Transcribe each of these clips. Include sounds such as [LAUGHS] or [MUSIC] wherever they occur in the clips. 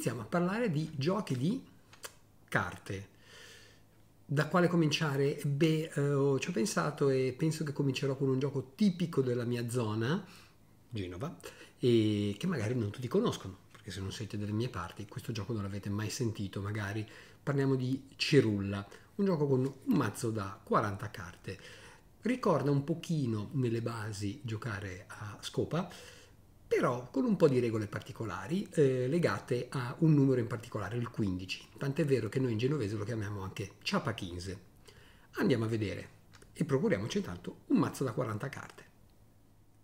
iniziamo a parlare di giochi di carte. Da quale cominciare? Beh, eh, oh, ci ho pensato e penso che comincerò con un gioco tipico della mia zona, Genova, e che magari non tutti conoscono, perché se non siete delle mie parti questo gioco non l'avete mai sentito, magari parliamo di Cirulla, un gioco con un mazzo da 40 carte. Ricorda un pochino nelle basi giocare a scopa, però con un po' di regole particolari eh, legate a un numero in particolare, il 15. Tant'è vero che noi in genovese lo chiamiamo anche ciapa 15. Andiamo a vedere e procuriamoci intanto un mazzo da 40 carte.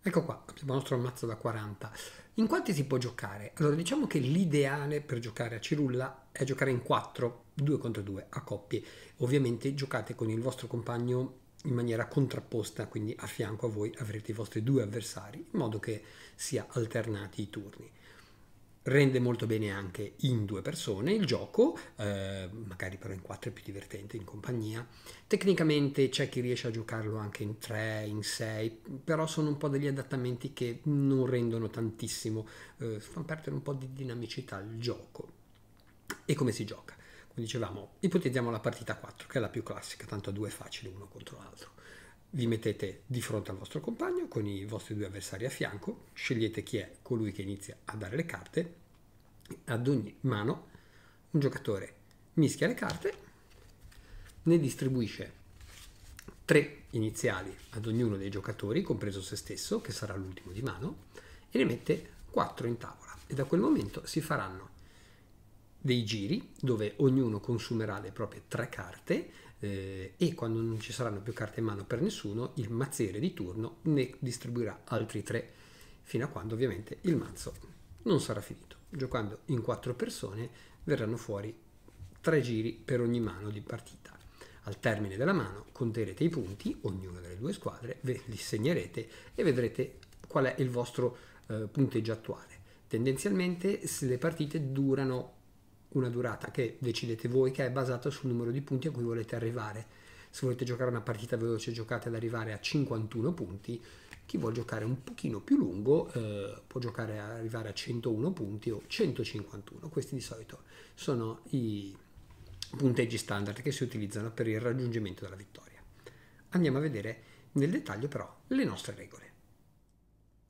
Ecco qua, abbiamo il nostro mazzo da 40. In quanti si può giocare? Allora, diciamo che l'ideale per giocare a Cirulla è giocare in 4, 2 contro 2, a coppie. Ovviamente giocate con il vostro compagno in maniera contrapposta, quindi a fianco a voi avrete i vostri due avversari, in modo che sia alternati i turni. Rende molto bene anche in due persone il gioco, eh, magari però in quattro è più divertente, in compagnia. Tecnicamente c'è chi riesce a giocarlo anche in tre, in sei, però sono un po' degli adattamenti che non rendono tantissimo, eh, fanno perdere un po' di dinamicità al gioco. E come si gioca? Come dicevamo, ipotizziamo la partita 4, che è la più classica, tanto a due facili uno contro l'altro. Vi mettete di fronte al vostro compagno con i vostri due avversari a fianco, scegliete chi è colui che inizia a dare le carte. Ad ogni mano un giocatore mischia le carte, ne distribuisce tre iniziali ad ognuno dei giocatori, compreso se stesso, che sarà l'ultimo di mano, e ne mette quattro in tavola. E da quel momento si faranno dei giri dove ognuno consumerà le proprie tre carte eh, e quando non ci saranno più carte in mano per nessuno il mazziere di turno ne distribuirà altri tre fino a quando ovviamente il mazzo non sarà finito. Giocando in quattro persone verranno fuori tre giri per ogni mano di partita. Al termine della mano conterete i punti, ognuna delle due squadre, ve li segnerete e vedrete qual è il vostro eh, punteggio attuale. Tendenzialmente se le partite durano una durata che decidete voi che è basata sul numero di punti a cui volete arrivare. Se volete giocare una partita veloce giocate ad arrivare a 51 punti, chi vuole giocare un pochino più lungo eh, può giocare ad arrivare a 101 punti o 151. Questi di solito sono i punteggi standard che si utilizzano per il raggiungimento della vittoria. Andiamo a vedere nel dettaglio però le nostre regole.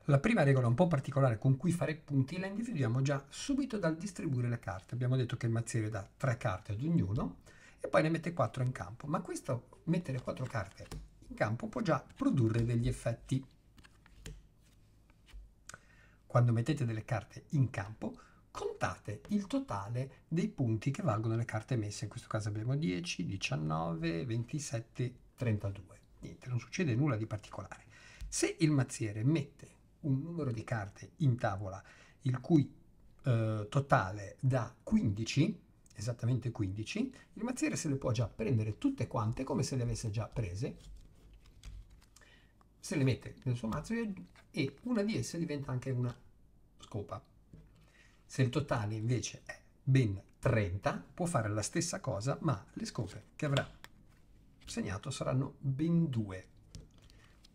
La prima regola un po' particolare con cui fare punti la individuiamo già subito dal distribuire le carte. Abbiamo detto che il mazziere dà tre carte ad ognuno e poi ne mette quattro in campo, ma questo mettere quattro carte in campo può già produrre degli effetti. Quando mettete delle carte in campo, contate il totale dei punti che valgono le carte messe, in questo caso abbiamo 10, 19, 27, 32. Niente, non succede nulla di particolare. Se il mazziere mette un numero di carte in tavola il cui eh, totale da 15, esattamente 15, il mazziere se le può già prendere tutte quante come se le avesse già prese, se le mette nel suo mazzo e una di esse diventa anche una scopa. Se il totale invece è ben 30, può fare la stessa cosa, ma le scope che avrà segnato saranno ben due.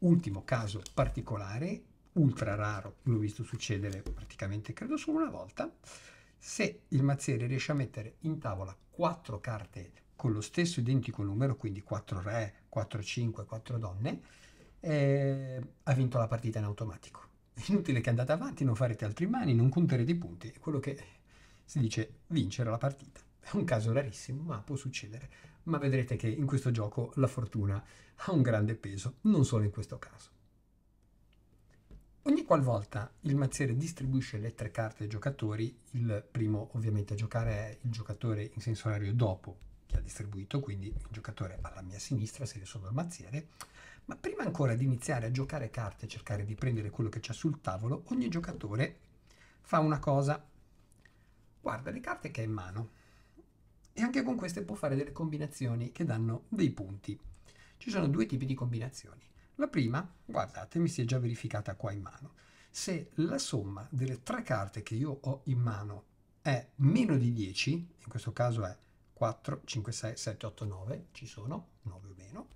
Ultimo caso particolare ultra raro, l'ho visto succedere praticamente credo solo una volta, se il mazziere riesce a mettere in tavola quattro carte con lo stesso identico numero, quindi 4 re, 4 5, 4 donne, eh, ha vinto la partita in automatico. Inutile che andate avanti, non farete altri mani, non conterete i punti, è quello che si dice vincere la partita. È un caso rarissimo, ma può succedere. Ma vedrete che in questo gioco la fortuna ha un grande peso, non solo in questo caso. Ogni qualvolta il mazziere distribuisce le tre carte ai giocatori, il primo ovviamente a giocare è il giocatore in senso orario dopo che ha distribuito, quindi il giocatore alla mia sinistra se io sono il mazziere, ma prima ancora di iniziare a giocare carte e cercare di prendere quello che c'è sul tavolo, ogni giocatore fa una cosa, guarda le carte che ha in mano e anche con queste può fare delle combinazioni che danno dei punti. Ci sono due tipi di combinazioni la prima, guardate, mi si è già verificata qua in mano. Se la somma delle tre carte che io ho in mano è meno di 10, in questo caso è 4, 5, 6, 7, 8, 9, ci sono 9 o meno,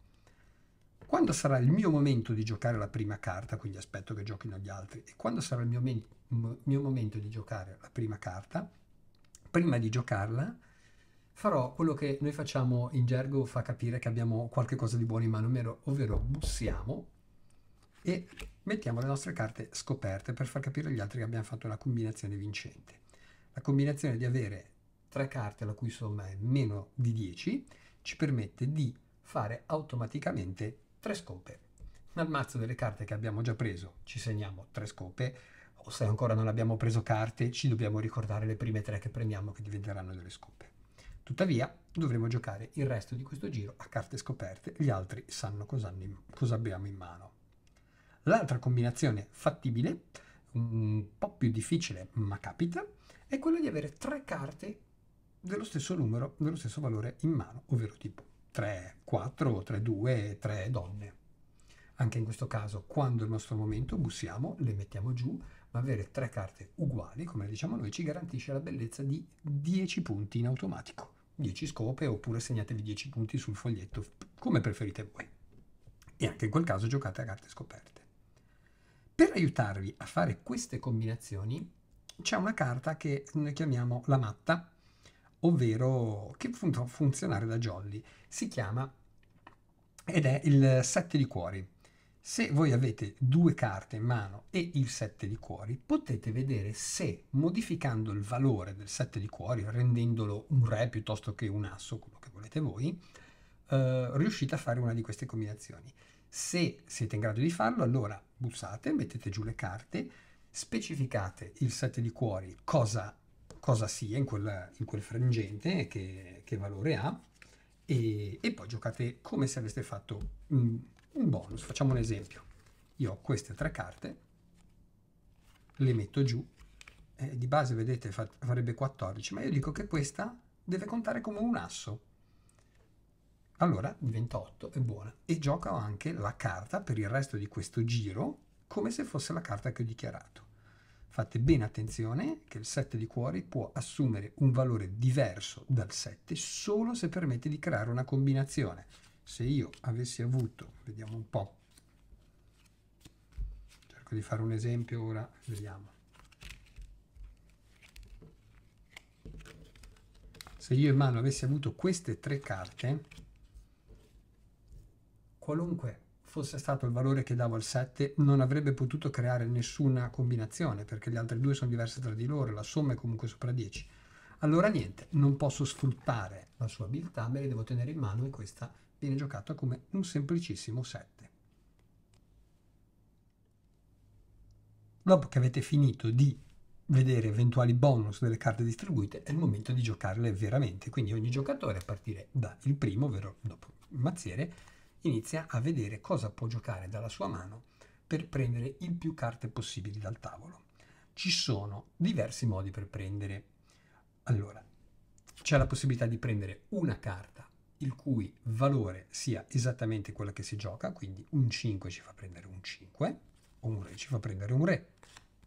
quando sarà il mio momento di giocare la prima carta, quindi aspetto che giochino gli altri, e quando sarà il mio, mio momento di giocare la prima carta, prima di giocarla farò quello che noi facciamo in gergo fa capire che abbiamo qualche cosa di buono in mano, ovvero, bussiamo e mettiamo le nostre carte scoperte per far capire agli altri che abbiamo fatto la combinazione vincente. La combinazione di avere tre carte la cui somma è meno di 10 ci permette di fare automaticamente tre scope. Nel mazzo delle carte che abbiamo già preso ci segniamo tre scope, o se ancora non abbiamo preso carte ci dobbiamo ricordare le prime tre che prendiamo che diventeranno delle scope. Tuttavia, dovremo giocare il resto di questo giro a carte scoperte, gli altri sanno cosa, cosa abbiamo in mano. L'altra combinazione fattibile, un po' più difficile ma capita, è quella di avere tre carte dello stesso numero, dello stesso valore in mano, ovvero tipo 3, 4, 3, 2, 3 donne. Anche in questo caso, quando è il nostro momento, bussiamo, le mettiamo giù, ma avere tre carte uguali, come diciamo noi, ci garantisce la bellezza di 10 punti in automatico. 10 scope oppure segnatevi 10 punti sul foglietto, come preferite voi. E anche in quel caso giocate a carte scoperte. Per aiutarvi a fare queste combinazioni c'è una carta che noi chiamiamo la matta, ovvero che fun- funzionare da Jolly. Si chiama ed è il 7 di cuori. Se voi avete due carte in mano e il 7 di cuori, potete vedere se modificando il valore del 7 di cuori, rendendolo un re piuttosto che un asso, quello che volete voi, eh, riuscite a fare una di queste combinazioni. Se siete in grado di farlo, allora bussate, mettete giù le carte, specificate il 7 di cuori cosa, cosa sia in, quella, in quel frangente, che, che valore ha, e, e, poi giocate come se aveste fatto... Mh, mm, un bonus. Facciamo un esempio. Io ho queste tre carte, le metto giù, eh, di base vedete farebbe 14, ma io dico che questa deve contare come un asso. Allora diventa 8, è buona. E gioco anche la carta per il resto di questo giro come se fosse la carta che ho dichiarato. Fate bene attenzione che il 7 di cuori può assumere un valore diverso dal 7 solo se permette di creare una combinazione se io avessi avuto, vediamo un po', cerco di fare un esempio ora, vediamo. Se io in mano avessi avuto queste tre carte, qualunque fosse stato il valore che davo al 7 non avrebbe potuto creare nessuna combinazione perché le altre due sono diverse tra di loro, la somma è comunque sopra 10. Allora niente, non posso sfruttare la sua abilità, me le devo tenere in mano e questa viene giocata come un semplicissimo 7. Dopo che avete finito di vedere eventuali bonus delle carte distribuite, è il momento di giocarle veramente. Quindi ogni giocatore, a partire dal primo, ovvero dopo il mazziere, inizia a vedere cosa può giocare dalla sua mano per prendere il più carte possibili dal tavolo. Ci sono diversi modi per prendere. Allora, c'è la possibilità di prendere una carta il cui valore sia esattamente quello che si gioca, quindi un 5 ci fa prendere un 5, un re ci fa prendere un re,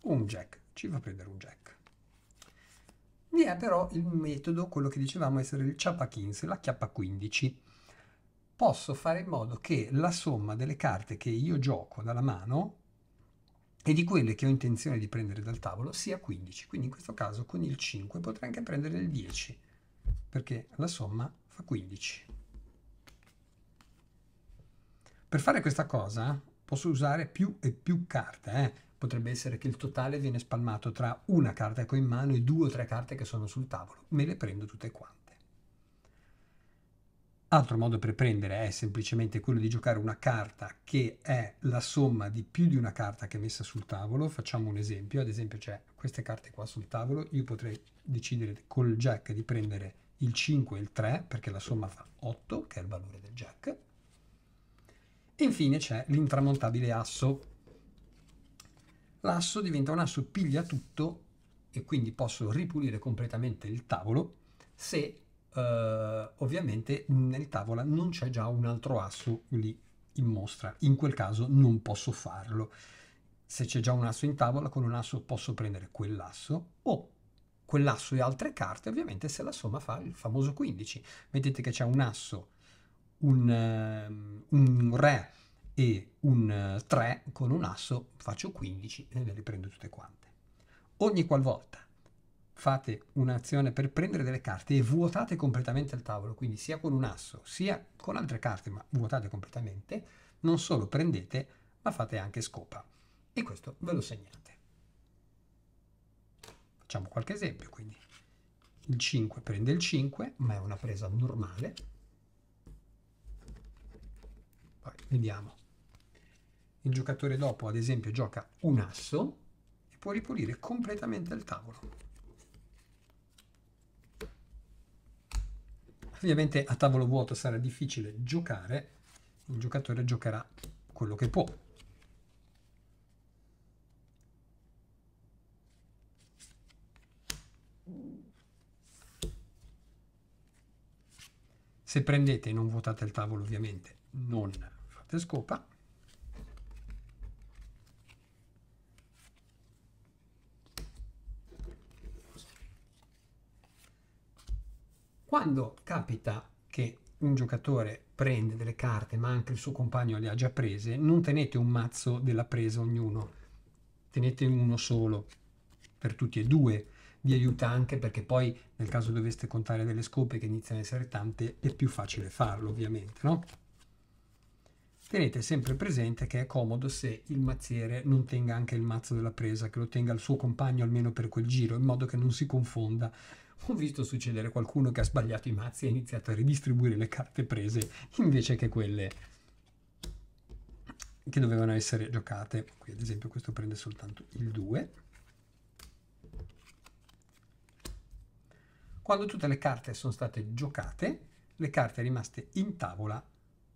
un jack ci fa prendere un jack. Vi è però il metodo, quello che dicevamo essere il ciappa 15, la chiappa 15. Posso fare in modo che la somma delle carte che io gioco dalla mano e di quelle che ho intenzione di prendere dal tavolo sia 15. Quindi in questo caso con il 5 potrei anche prendere il 10, perché la somma fa 15. Per fare questa cosa posso usare più e più carte, eh? potrebbe essere che il totale viene spalmato tra una carta che ho in mano e due o tre carte che sono sul tavolo, me le prendo tutte quante. Altro modo per prendere è semplicemente quello di giocare una carta che è la somma di più di una carta che è messa sul tavolo. Facciamo un esempio, ad esempio c'è queste carte qua sul tavolo, io potrei decidere col jack di prendere il 5 e il 3 perché la somma fa 8 che è il valore del jack e infine c'è l'intramontabile asso l'asso diventa un asso piglia tutto e quindi posso ripulire completamente il tavolo se eh, ovviamente nel tavola non c'è già un altro asso lì in mostra in quel caso non posso farlo se c'è già un asso in tavola con un asso posso prendere quell'asso o quell'asso e altre carte, ovviamente se la somma fa il famoso 15. Vedete che c'è un asso, un, ehm, un re e un 3 eh, con un asso faccio 15 e le riprendo tutte quante. Ogni qualvolta fate un'azione per prendere delle carte e vuotate completamente il tavolo, quindi sia con un asso sia con altre carte, ma vuotate completamente, non solo prendete, ma fate anche scopa. E questo ve lo segnate. Facciamo qualche esempio, quindi il 5 prende il 5, ma è una presa normale. Poi vediamo. Il giocatore dopo, ad esempio, gioca un asso e può ripulire completamente il tavolo. Ovviamente a tavolo vuoto sarà difficile giocare, il giocatore giocherà quello che può. Se prendete e non vuotate il tavolo ovviamente non fate scopa. Quando capita che un giocatore prende delle carte ma anche il suo compagno le ha già prese, non tenete un mazzo della presa ognuno, tenete uno solo per tutti e due vi aiuta anche perché poi nel caso doveste contare delle scope che iniziano a essere tante è più facile farlo ovviamente, no? Tenete sempre presente che è comodo se il mazziere non tenga anche il mazzo della presa, che lo tenga il suo compagno almeno per quel giro, in modo che non si confonda. Ho visto succedere qualcuno che ha sbagliato i mazzi e ha iniziato a ridistribuire le carte prese invece che quelle che dovevano essere giocate. Qui ad esempio questo prende soltanto il 2. Quando tutte le carte sono state giocate, le carte rimaste in tavola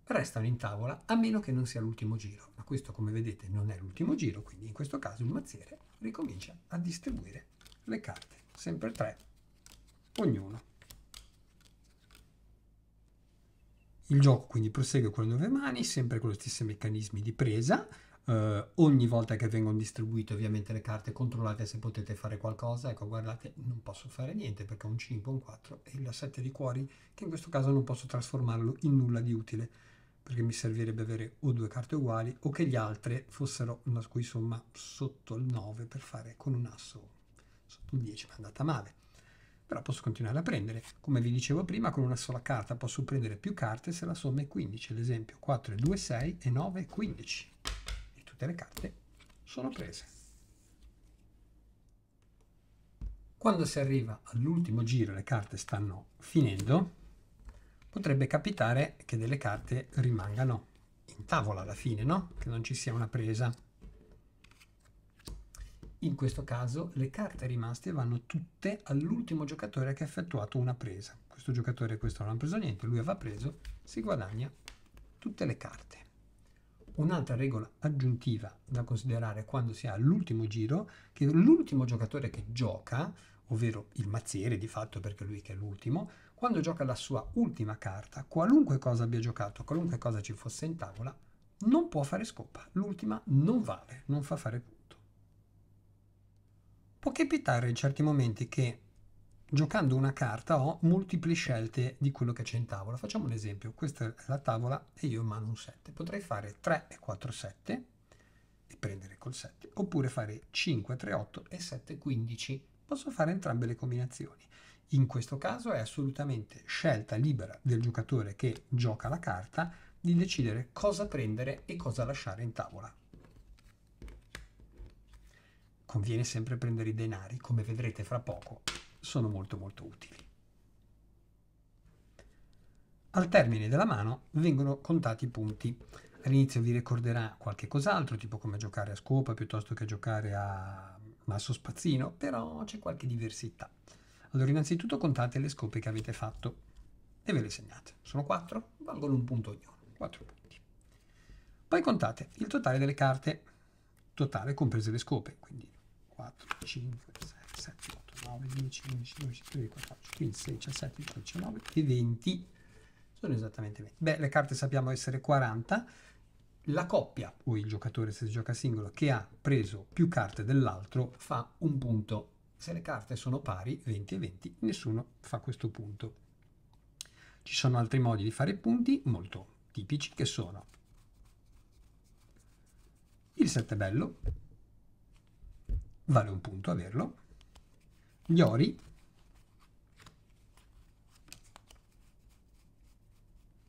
restano in tavola a meno che non sia l'ultimo giro. Ma questo, come vedete, non è l'ultimo giro, quindi in questo caso il mazziere ricomincia a distribuire le carte, sempre tre, ognuno. Il gioco quindi prosegue con le nuove mani, sempre con gli stessi meccanismi di presa, eh, ogni volta che vengono distribuite ovviamente le carte controllate se potete fare qualcosa, ecco guardate non posso fare niente perché ho un 5, un 4 e il 7 di cuori che in questo caso non posso trasformarlo in nulla di utile perché mi servirebbe avere o due carte uguali o che gli altre fossero una cui somma sotto il 9 per fare con un asso sotto il 10 ma è andata male però posso continuare a prendere come vi dicevo prima con una sola carta posso prendere più carte se la somma è 15 ad esempio 4 e 2 6 e 9 15 tutte le carte sono prese. Quando si arriva all'ultimo giro e le carte stanno finendo, potrebbe capitare che delle carte rimangano in tavola alla fine, no? Che non ci sia una presa. In questo caso le carte rimaste vanno tutte all'ultimo giocatore che ha effettuato una presa. Questo giocatore questo non ha preso niente, lui aveva preso, si guadagna tutte le carte. Un'altra regola aggiuntiva da considerare quando si ha l'ultimo giro, che l'ultimo giocatore che gioca, ovvero il mazziere di fatto perché lui che è l'ultimo, quando gioca la sua ultima carta, qualunque cosa abbia giocato, qualunque cosa ci fosse in tavola, non può fare scopa. L'ultima non vale, non fa fare punto. Può capitare in certi momenti che giocando una carta ho multiple scelte di quello che c'è in tavola. Facciamo un esempio, questa è la tavola e io ho in mano un 7. Potrei fare 3 e 4, 7 e prendere col 7, oppure fare 5, 3, 8 e 7, 15. Posso fare entrambe le combinazioni. In questo caso è assolutamente scelta libera del giocatore che gioca la carta di decidere cosa prendere e cosa lasciare in tavola. Conviene sempre prendere i denari, come vedrete fra poco, sono molto molto utili. Al termine della mano vengono contati i punti. All'inizio vi ricorderà qualche cos'altro, tipo come giocare a scopa piuttosto che giocare a masso spazzino, però c'è qualche diversità. Allora, innanzitutto contate le scope che avete fatto e ve le segnate. Sono 4, valgono un punto ognuno, 4 punti. Poi contate il totale delle carte, totale comprese le scope, quindi 4, 5, 6, 7, 9, 10, 11, 12, 13, 14, 15, 16, 17, 18, 19 e 20. Sono esattamente 20. Beh, le carte sappiamo essere 40. La coppia, o il giocatore se si gioca singolo, che ha preso più carte dell'altro fa un punto. Se le carte sono pari, 20 e 20, nessuno fa questo punto. Ci sono altri modi di fare punti molto tipici che sono il 7 bello, vale un punto averlo, gli ori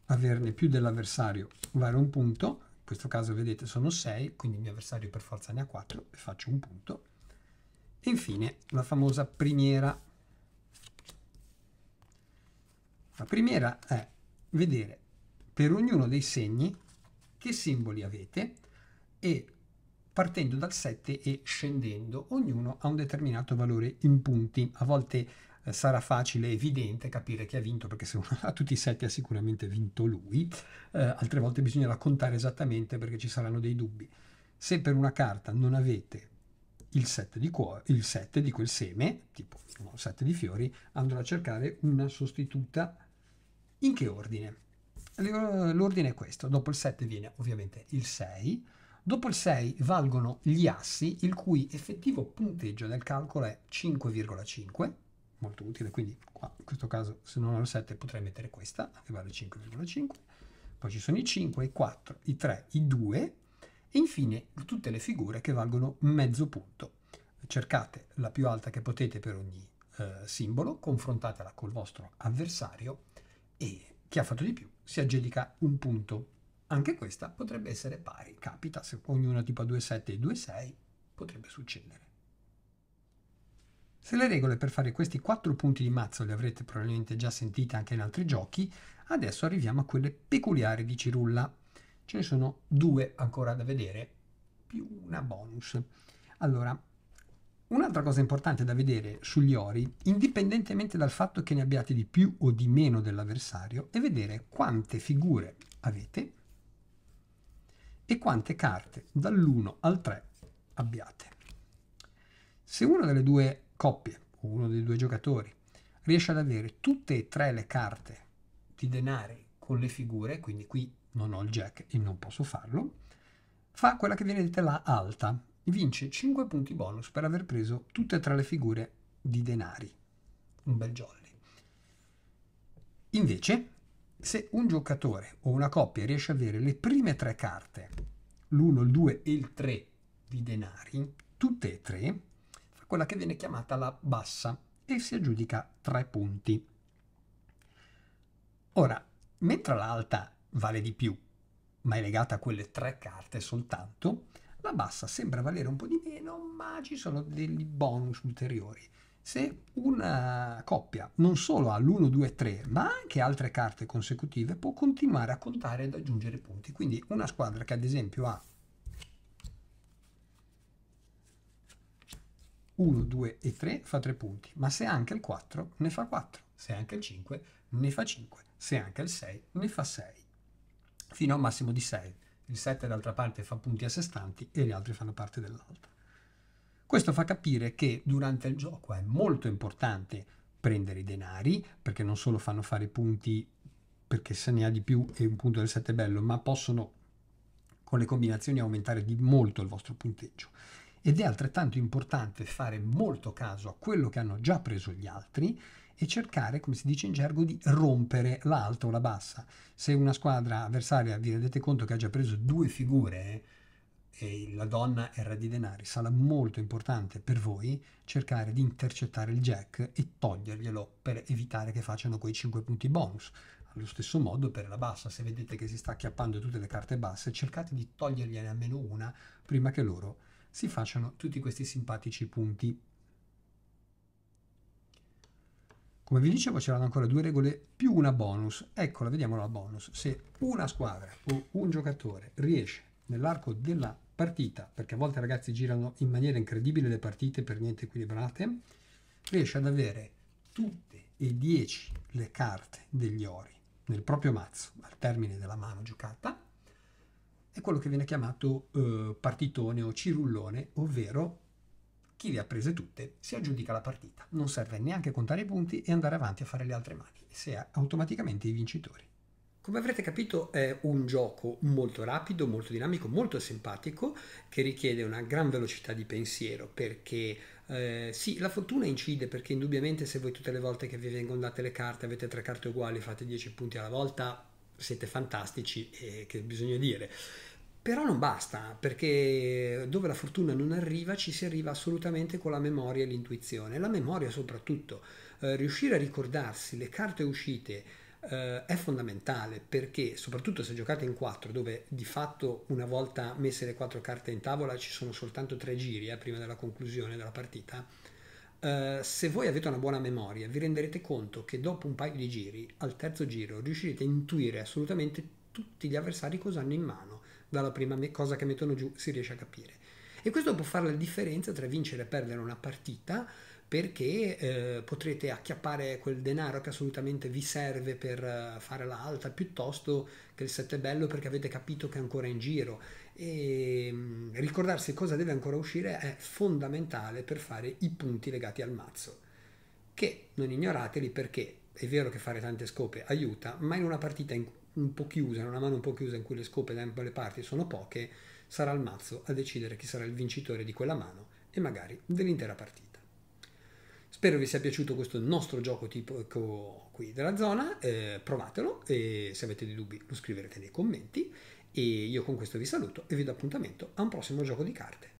averne più dell'avversario vale un punto in questo caso vedete sono 6 quindi il mio avversario per forza ne ha 4 e faccio un punto e infine la famosa primiera la primiera è vedere per ognuno dei segni che simboli avete e partendo dal 7 e scendendo. Ognuno ha un determinato valore in punti, a volte eh, sarà facile e evidente capire chi ha vinto perché se uno [LAUGHS] ha tutti i 7 ha sicuramente vinto lui, eh, altre volte bisognerà contare esattamente perché ci saranno dei dubbi. Se per una carta non avete il 7 di, cuore, il 7 di quel seme, tipo 7 di fiori, andrò a cercare una sostituta. In che ordine? L'ordine è questo, dopo il 7 viene ovviamente il 6, Dopo il 6 valgono gli assi, il cui effettivo punteggio nel calcolo è 5,5, molto utile, quindi qua in questo caso se non ho il 7 potrei mettere questa, che vale 5,5, poi ci sono i 5, i 4, i 3, i 2 e infine tutte le figure che valgono mezzo punto. Cercate la più alta che potete per ogni eh, simbolo, confrontatela col vostro avversario e chi ha fatto di più si aggiudica un punto. Anche questa potrebbe essere pari, capita, se ognuna tipo a 2,7 e 2,6 potrebbe succedere. Se le regole per fare questi 4 punti di mazzo le avrete probabilmente già sentite anche in altri giochi, adesso arriviamo a quelle peculiari di Cirulla. Ce ne sono due ancora da vedere, più una bonus. Allora, Un'altra cosa importante da vedere sugli ori, indipendentemente dal fatto che ne abbiate di più o di meno dell'avversario, è vedere quante figure avete e quante carte dall'1 al 3 abbiate. Se una delle due coppie o uno dei due giocatori riesce ad avere tutte e tre le carte di denari con le figure, quindi qui non ho il jack e non posso farlo, fa quella che viene detta la alta, vince 5 punti bonus per aver preso tutte e tre le figure di denari. Un bel jolly. Invece, se un giocatore o una coppia riesce ad avere le prime tre carte, l'1, il 2 e il 3 di denari, tutte e tre, fa quella che viene chiamata la bassa e si aggiudica 3 punti. Ora, mentre l'alta vale di più, ma è legata a quelle tre carte soltanto, la bassa sembra valere un po' di meno, ma ci sono degli bonus ulteriori. Se una coppia non solo ha l'1, 2, 3, ma anche altre carte consecutive, può continuare a contare ed aggiungere punti. Quindi una squadra che ad esempio ha 1, 2 e 3 fa 3 punti, ma se anche il 4 ne fa 4, se anche il 5 ne fa 5, se anche il 6 ne fa 6, fino a un massimo di 6. Il 7 d'altra parte fa punti a sé stanti e gli altri fanno parte dell'altra. Questo fa capire che durante il gioco è molto importante prendere i denari, perché non solo fanno fare punti perché se ne ha di più e un punto del 7 bello, ma possono con le combinazioni aumentare di molto il vostro punteggio. Ed è altrettanto importante fare molto caso a quello che hanno già preso gli altri e cercare, come si dice in gergo, di rompere l'alta o la bassa. Se una squadra avversaria vi rendete conto che ha già preso due figure, eh, e la donna è re di denari, sarà molto importante per voi cercare di intercettare il jack e toglierglielo per evitare che facciano quei 5 punti bonus. Allo stesso modo per la bassa, se vedete che si sta acchiappando tutte le carte basse, cercate di togliergliene almeno una prima che loro si facciano tutti questi simpatici punti. Come vi dicevo c'erano ancora due regole più una bonus. Eccola, vediamo la bonus. Se una squadra o un giocatore riesce nell'arco della partita, perché a volte ragazzi girano in maniera incredibile le partite per niente equilibrate, riesce ad avere tutte e dieci le carte degli ori nel proprio mazzo al termine della mano giocata, è quello che viene chiamato eh, partitone o cirullone, ovvero chi le ha prese tutte si aggiudica la partita. Non serve neanche contare i punti e andare avanti a fare le altre mani, e si è automaticamente i vincitori. Come avrete capito è un gioco molto rapido, molto dinamico, molto simpatico, che richiede una gran velocità di pensiero perché eh, sì, la fortuna incide perché indubbiamente se voi tutte le volte che vi vengono date le carte avete tre carte uguali, fate 10 punti alla volta, siete fantastici e che bisogna dire. Però non basta, perché dove la fortuna non arriva ci si arriva assolutamente con la memoria e l'intuizione. La memoria soprattutto, eh, riuscire a ricordarsi le carte uscite, eh, è fondamentale perché soprattutto se giocate in 4 dove di fatto una volta messe le 4 carte in tavola ci sono soltanto 3 giri eh, prima della conclusione della partita, eh, se voi avete una buona memoria vi renderete conto che dopo un paio di giri, al terzo giro, riuscirete a intuire assolutamente tutti gli avversari cosa hanno in mano, dalla prima cosa che mettono giù si riesce a capire. E questo può fare la differenza tra vincere e perdere una partita perché eh, potrete acchiappare quel denaro che assolutamente vi serve per eh, fare l'alta piuttosto che il sette bello perché avete capito che è ancora in giro e mm, ricordarsi cosa deve ancora uscire è fondamentale per fare i punti legati al mazzo che non ignorateli perché è vero che fare tante scope aiuta ma in una partita in, un po' chiusa, in una mano un po' chiusa in cui le scope da ambo le parti sono poche sarà il mazzo a decidere chi sarà il vincitore di quella mano e magari dell'intera partita Spero vi sia piaciuto questo nostro gioco tipico qui della zona, eh, provatelo e se avete dei dubbi lo scriverete nei commenti e io con questo vi saluto e vi do appuntamento a un prossimo gioco di carte.